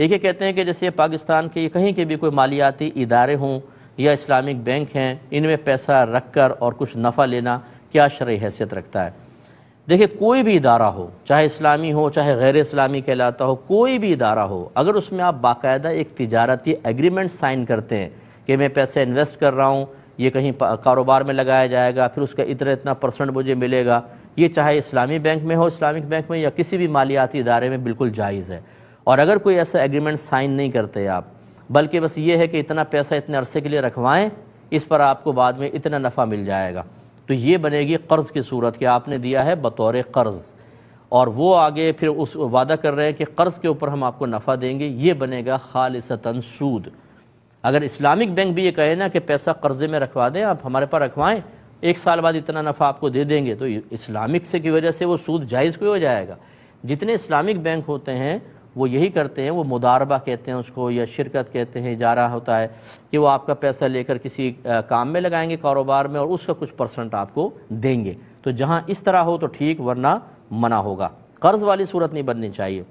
एक ये कहते हैं कि जैसे पाकिस्तान के कहीं के भी कोई मालियाती इदारे हों या इस्लामिक बैंक हैं इनमें पैसा रख कर और कुछ नफ़ा लेना क्या शर्य हैसियत रखता है देखिए कोई भी इदारा हो चाहे इस्लामी हो चाहे गैर इस्लामी कहलाता हो कोई भी इदारा हो अगर उसमें आप बाकायदा एक तजारती एग्रीमेंट साइन करते हैं कि मैं पैसे इन्वेस्ट कर रहा हूँ ये कहीं कारोबार में लगाया जाएगा फिर उसका इतना इतना परसेंट मुझे मिलेगा ये चाहे इस्लामी बैंक में हो इस्लामिक बैंक में या किसी भी मालियाती इदारे में बिल्कुल जायज़ है और अगर कोई ऐसा एग्रीमेंट साइन नहीं करते आप बल्कि बस ये है कि इतना पैसा इतने अरसे के लिए रखवाएं इस पर आपको बाद में इतना नफ़ा मिल जाएगा तो ये बनेगी कर्ज़ की सूरत कि आपने दिया है बतौर कर्ज़ और वो आगे फिर उस वादा कर रहे हैं कि कर्ज़ के ऊपर हम आपको नफ़ा देंगे ये बनेगा खालिसतन सूद अगर इस्लामिक बैंक भी ये कहे ना कि पैसा कर्ज़े में रखवा दें आप हमारे पास रखवाएं एक साल बाद इतना नफ़ा आपको दे देंगे तो इस्लामिक से की वजह से वो सूद जायज़ कोई हो जाएगा जितने इस्लामिक बैंक होते हैं वो यही करते हैं वो मुदारबा कहते हैं उसको या शिरकत कहते हैं इजारा होता है कि वो आपका पैसा लेकर किसी काम में लगाएंगे कारोबार में और उसका कुछ परसेंट आपको देंगे तो जहाँ इस तरह हो तो ठीक वरना मना होगा कर्ज़ वाली सूरत नहीं बननी चाहिए